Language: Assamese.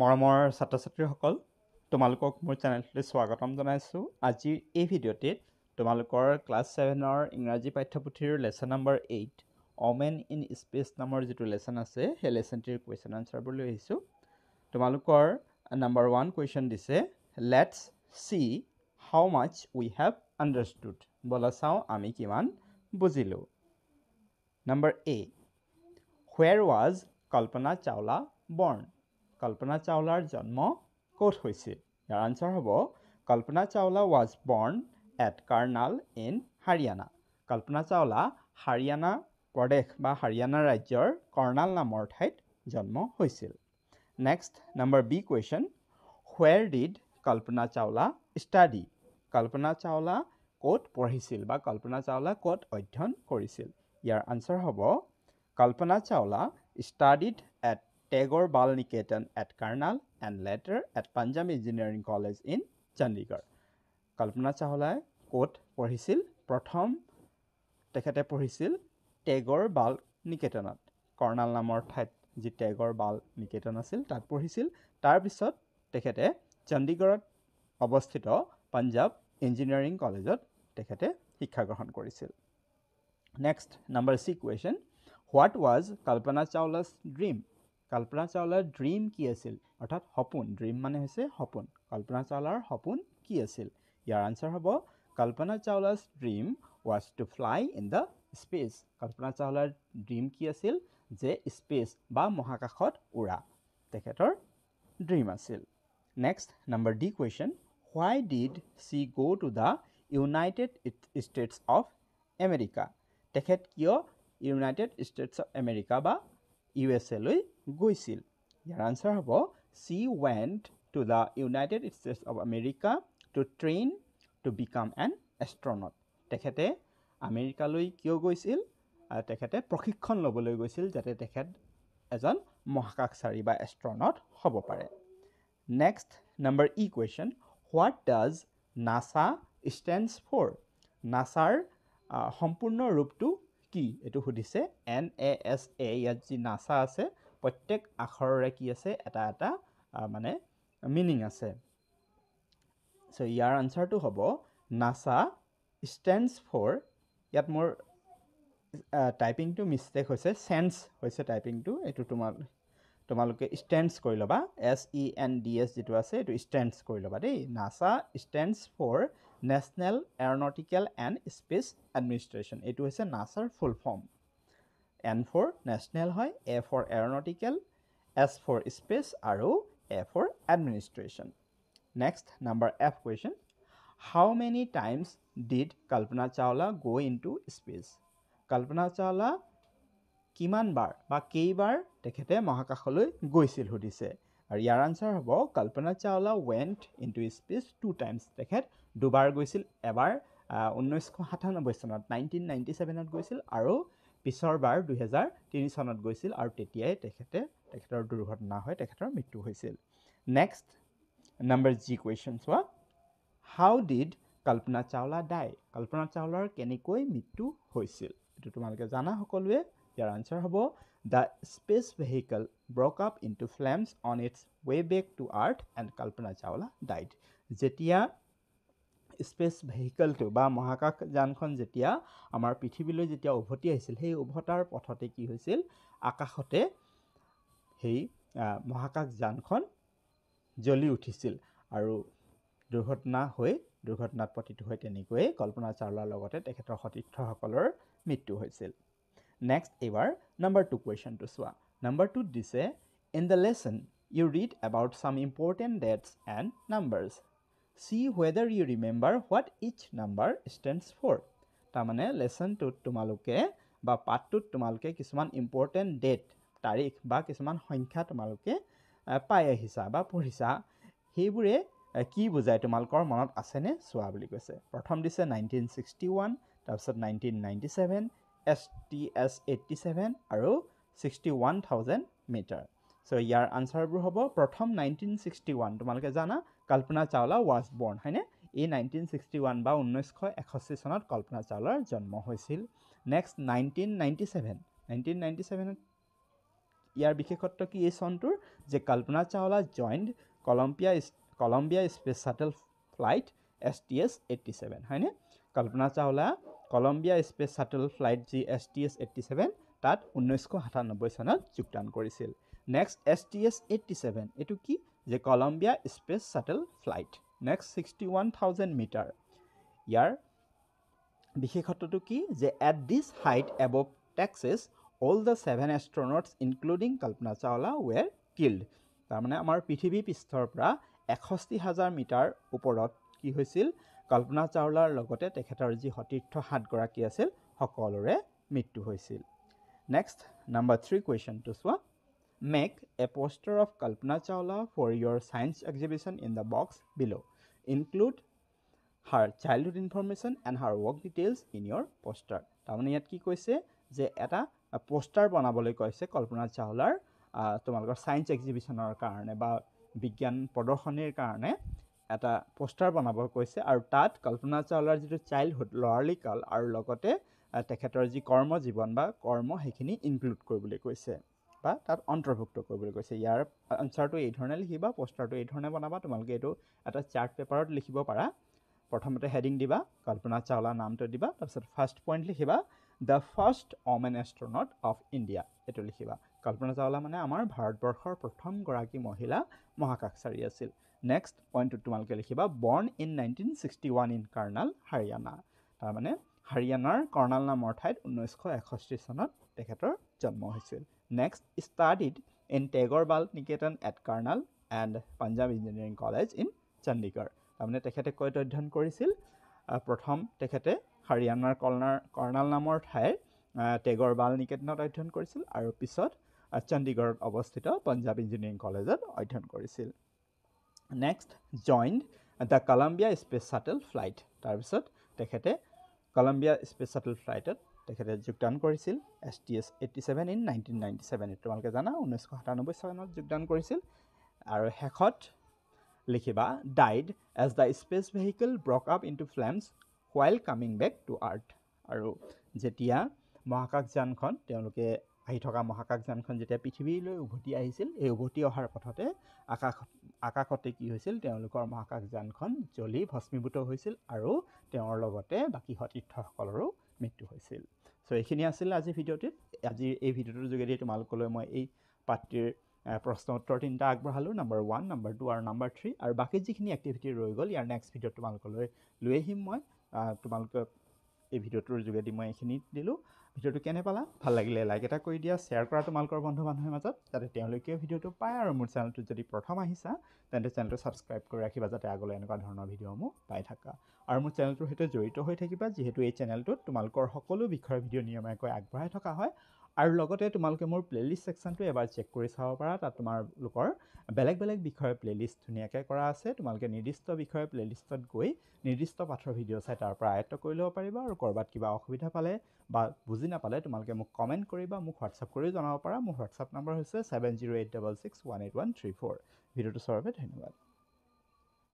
মৰমৰ ছাত্ৰ ছাত্ৰীসকল তোমালোকক মোৰ চেনেলটোলৈ স্বাগতম জনাইছোঁ আজিৰ এই ভিডিঅ'টিত তোমালোকৰ ক্লাছ ছেভেনৰ ইংৰাজী পাঠ্যপুথিৰ lesson number eight women in space নামৰ যিটো লেচন আছে সেই লেচনটিৰ কুৱেশ্যন আনচাৰবোৰ লৈ আহিছোঁ তোমালোকৰ নাম্বাৰ ওৱান কুৱেশ্যন দিছে let's see how much we have understood বলা চাওঁ আমি কিমান বুজিলোঁ number A where was Kalpana Chawla born Kalpana চাওলাৰ জন্ম ক'ত হৈছিল ইয়াৰ আনচাৰ হ'ব Kalpana Chawla was born at Karnal in Haryana Kalpana Chawla Haryana প্ৰদেশ বা হাৰিয়ানা ৰাজ্যৰ কৰ্ণাল নামৰ ঠাইত জন্ম হৈছিল next number B question where did Kalpana Chawla study Kalpana Chawla ক'ত পঢ়িছিল বা কল্পনা চাওলা ক'ত অধ্যয়ন কৰিছিল ইয়াৰ আনচাৰ হ'ব Kalpana Chawla studied at Tagore Bal Niketan at Karnal and later at Punjab engineering college in Chandigarh Kalpana চাহলাই ক'ত পঢ়িছিল প্ৰথম তেখেতে পঢ়িছিল টেগৰ বাল নিকেতনত কৰ্ণাল নামৰ ঠাইত যি টেগৰ বাল নিকেতন আছিল তাত পঢ়িছিল তাৰপিছত তেখেতে চণ্ডীগড়ত অৱস্থিত পাঞ্জাৱ ইঞ্জিনিয়াৰিং কলেজত তেখেতে শিক্ষা গ্ৰহণ কৰিছিল next number C question what was Kalpana Chawla's dream Kalpana চাওলাৰ ড্ৰিম কি আছিল অৰ্থাৎ সপোন ড্ৰিম মানে হৈছে সপোন কল্পনা চাওলাৰ সপোন কি আছিল ইয়াৰ আনচাৰ হ'ব কল্পনা চাওলাৰ dream was to fly in the space Kalpana চাওলাৰ ড্ৰিম কি আছিল যে স্পেচ বা মহাকাশত উৰা তেখেতৰ ড্ৰিম আছিল next number D question why did she go' to the United States of America তেখেত কিয় ইউনাইটেড ষ্টেটছ অফ আমেৰিকা বা ইউ এছ এলৈ গৈছিল ইয়াৰ আনচাৰ হ'ব she went to the United States of America to train to become an astronaut তেখেতে আমেৰিকালৈ কিয় গৈছিল তেখেতে প্ৰশিক্ষণ ল'বলৈ গৈছিল যাতে তেখেত এজন মহাকাশচাৰী বা এষ্ট্ৰনট হ'ব পাৰে next number E question what does NASA stands for নাচাৰ সম্পূৰ্ণ ৰূপটো কি এইটো সুধিছে এন এ এছ এ ইয়াত যি নাচা আছে প্ৰত্যেক আখৰৰে কি আছে এটা এটা মানে মিনিং আছে চ' ইয়াৰ আনচাৰটো হ'ব নাচা ষ্টেণ্ডছ ফৰ ইয়াত মোৰ টাইপিংটো মিষ্টেক হৈছে চেন্স হৈছে টাইপিংটো এইটো তোমাৰ তোমালোকে ষ্টেণ্ডছ কৰি ল'বা S E N D S যিটো আছে এইটো ষ্টেণ্ডছ কৰি ল'বা দেই NASA stands for national aeronautical and space administration এইটো হৈছে নাচাৰ full form N for national হয় A for aeronautical S for space আৰু A for administration next number F question how many times did Kalpana Chawla go' into space Kalpana Chawla কিমানবাৰ বা কেইবাৰ তেখেতে মহাকাশলৈ গৈছিল সুধিছে আৰু ইয়াৰ আনচাৰ হ'ব Kalpana Chawla went into space two times তেখেত দুবাৰ গৈছিল এবাৰ ঊনৈছশ সাতানব্বৈ চনত নাইনটিন নাইণ্টি ছেভেনত গৈছিল আৰু পিছৰ বাৰ দুহেজাৰ তিনি চনত গৈছিল আৰু তেতিয়াই তেখেতে তেখেতৰ দুৰ্ঘটনা হয় তেখেতৰ মৃত্যু হৈছিল নেক্সট নাম্বাৰ জি কুৱেশ্যন চোৱা হাউ ডিড কল্পনা চাওলা ডাই কল্পনা চাওলাৰ কেনেকৈ মৃত্যু হৈছিল এইটো তোমালোকে জানা সকলোৱে ইয়াৰ আনচাৰ হ'ব the space vehicle broke up into flames on its way back to earth and Kalpana Chawla died যেতিয়া স্পেচ ভেহিকলটো বা মহাকাশযানখন যেতিয়া আমাৰ পৃথিৱীলৈ যেতিয়া উভতি আহিছিল সেই উভতাৰ পথতে কি হৈছিল আকাশতে সেই মহাকাশযানখন জ্বলি উঠিছিল আৰু দুৰ্ঘটনা হৈ দুৰ্ঘটনাত পতিত হৈ তেনেকৈয়ে কল্পনা চাওলাৰ লগতে তেখেতৰ সতীৰ্থসকলৰ মৃত্যু হৈছিল নেক্সট এইবাৰ নাম্বাৰ টু কুৱেশ্যনটো চোৱা নাম্বাৰ টুত দিছে in the lesson you read about some important dates and numbers see whether you remember what is number stands for তাৰমানে লেচনটোত তোমালোকে বা পাঠটোত তোমালোকে কিছুমান ইম্পৰ্টেণ্ট ডেট তাৰিখ বা কিছুমান সংখ্যা তোমালোকে পাই আহিছা বা পঢ়িছা সেইবোৰে কি বুজায় তোমালোকৰ মনত আছেনে চোৱা বুলি কৈছে প্ৰথম দিছে নাইনটিন ছিক্সটি ওৱান তাৰপিছত nineteen ninety seven S T S eighty seven আৰু sixty one thousand metre so' ইয়াৰ আনচাৰবোৰ হ'ব প্ৰথম নাইনটিন ছিক্সটি ওৱান তোমালোকে জানা কল্পনা চাওলা ৱাজ বৰ্ণ হয়নে এই নাইনটিন ছিক্সটি ওৱান বা ঊনৈছশ এষষ্ঠি চনত কল্পনা চাওলাৰ জন্ম হৈছিল next nineteen ninety seven nineteen ninety ছেভেনত ইয়াৰ বিশেষত্ব কি এই চনটোৰ যে Kalpana Chawla joined Columbia Columbia space shuttle flight S T S eighty seven হয়নে Kalpana Chawla Columbia space shuttle flight যি S T S eighty seven তাত ঊনৈছশ সাতানব্বৈ চনত যোগদান কৰিছিল next S T S eighty seven এইটো কি যে Columbia space shuttle flight next sixty one thousand metre ইয়াৰ বিশেষত্বটো কি যে at this height above Texas all the seven astronauts including Kalpana Chawla were killed তাৰমানে আমাৰ পৃথিৱী পৃষ্ঠৰ পৰা এষষ্ঠি হাজাৰ মিটাৰ ওপৰত কি হৈছিল কল্পনা চাওলাৰ লগতে তেখেতৰ যি সতীৰ্থ সাতগৰাকী আছিল সকলোৰে মৃত্যু হৈছিল নেক্সট নাম্বাৰ থ্ৰী কুৱেশ্যনটো চোৱা make a poster of Kalpana Chawla for your science exhibition in the box below' include her childhood information and her work details in your poster তাৰমানে ইয়াত কি কৈছে যে এটা প'ষ্টাৰ বনাবলৈ কৈছে কল্পনা চাওলাৰ তোমালোকৰ চায়েন্স এক্সিবিশ্যনৰ কাৰণে বা বিজ্ঞান প্ৰদৰ্শনীৰ কাৰণে এটা প'ষ্টাৰ বনাব কৈছে আৰু তাত কল্পনা চাওলাৰ যিটো চাইল্ডহুড ল'ৰালি কাল আৰু লগতে তেখেতৰ যি কৰ্মজীৱন বা কৰ্ম সেইখিনি ইনক্লুড কৰিবলৈ কৈছে বা তাত অন্তৰ্ভুক্ত কৰিবলৈ কৈছে ইয়াৰ আনচাৰটো এইধৰণে লিখিবা পষ্টাৰটো এইধৰণে বনাবা তোমালোকে এইটো এটা চাৰ্ট পেপাৰত লিখিব পাৰা প্ৰথমতে হেডিং দিবা কল্পনা চাওলা নামটো দিবা তাৰপিছত ফাৰ্ষ্ট পইণ্ট লিখিবা the first woman astronaut of India এইটো লিখিবা কল্পনা চাওলা মানে আমাৰ ভাৰতবৰ্ষৰ প্ৰথমগৰাকী মহিলা মহাকাশচাৰী আছিল নেক্সট পইণ্টটো তোমালোকে লিখিবা born in nineteen sixty one in Karnal Haryana তাৰমানে হাৰিয়ানাৰ কৰ্ণাল নামৰ ঠাইত ঊনৈছশ এষষ্ঠি চনত তেখেতৰ জন্ম হৈছিল next studied in Tagore Bal Niketan at Karnal and Punjab engineering college in Chandigarh তাৰমানে তেখেতে ক'ত অধ্যয়ন কৰিছিল প্ৰথম তেখেতে হাৰিয়ানাৰ কৰ্ণাৰ কৰ্ণাল নামৰ ঠাইৰ টেগৰ বাল নিকেতনত অধ্যয়ন কৰিছিল আৰু পিছত চণ্ডীগড়ত অৱস্থিত পাঞ্জাৱ ইঞ্জিনিয়াৰিং কলেজত অধ্যয়ন কৰিছিল next joined the Columbia space shuttle flight তাৰপিছত তেখেতে কলম্বিয়া স্পেচ শ্বাটল ফ্লাইটত তেখেতে যোগদান কৰিছিল S T S eighty seven in nineteen ninety seven এইটো তোমালোকে জানা ঊনৈছশ সাতানব্বৈ চনত যোগদান কৰিছিল আৰু শেষত লিখিবা died as the space vehicle broke up into flames while coming back to earth আৰু যেতিয়া মহাকাশযানখন তেওঁলোকে আহি থকা মহাকাশযানখন যেতিয়া পৃথিৱীলৈ উভতি আহিছিল এই উভতি অহাৰ পথতে আকাশ আকাশতে কি হৈছিল তেওঁলোকৰ মহাকাশযানখন জ্বলি ভস্মীভূত হৈছিল আৰু তেওঁৰ লগতে বাকী সতীৰ্থসকলৰো মৃত্যু হৈছিল চ' এইখিনি আছিলে আজিৰ ভিডিঅ'টিত আজিৰ এই ভিডিঅ'টোৰ যোগেদি তোমালোকলৈ মই এই পাত্ৰীৰ প্ৰশ্ন উত্তৰ তিনিটা আগবঢ়ালোঁ নাম্বাৰ ওৱান নাম্বাৰ টু আৰু নাম্বাৰ থ্ৰী আৰু বাকী যিখিনি এক্টিভিটি ৰৈ গ'ল ইয়াৰ নেক্সট ভিডিঅ'ত তোমালোকলৈ লৈ আহিম মই তোমালোকক এই ভিডিঅ'টোৰ যোগেদি মই এইখিনি দিলোঁ ভিডিঅ'টো কেনে পালা ভাল লাগিলে লাইক এটা কৰি দিয়া শ্বেয়াৰ কৰা তোমালোকৰ বন্ধু বান্ধৱীৰ মাজত যাতে তেওঁলোকেও ভিডিঅ'টো পায় আৰু মোৰ চেনেলটোত যদি প্ৰথম আহিছা তেন্তে চেনেলটো ছাবস্ক্ৰাইব কৰি ৰাখিবা যাতে আগলৈ এনেকুৱা ধৰণৰ ভিডিঅ'সমূহ পাই থাকা আৰু মোৰ চেনেলটোৰ সৈতে জড়িত হৈ থাকিবা যিহেতু এই চেনেলটোত তোমালোকৰ সকলো বিষয়ৰ ভিডিঅ' নিয়মীয়াকৈ আগবঢ়াই থকা হয় আৰু লগতে তোমালোকে মোৰ প্লে'লিষ্ট ছেকশ্যনটো এবাৰ চেক কৰি চাব পাৰা তাত তোমালোকৰ বেলেগ বেলেগ বিষয়ৰ প্লে'লিষ্ট ধুনীয়াকৈ কৰা আছে তোমালোকে নিৰ্দিষ্ট বিষয়ৰ প্লে'লিষ্টত গৈ নিৰ্দিষ্ট পাঠৰ ভিডিঅ' চাই তাৰ পৰা আয়ত্ত কৰি ল'ব পাৰিবা আৰু ক'ৰবাত কিবা অসুবিধা পালে বা বুজি নাপালে তোমালোকে মোক কমেণ্ট কৰি বা মোক হোৱাটছআপ কৰিও জনাব পাৰা মোৰ হোৱাটছআপ নম্বৰ হৈছে seven zero' eight double six one eight one three four ভিডিঅ'টো চোৱাৰ ধন্যবাদ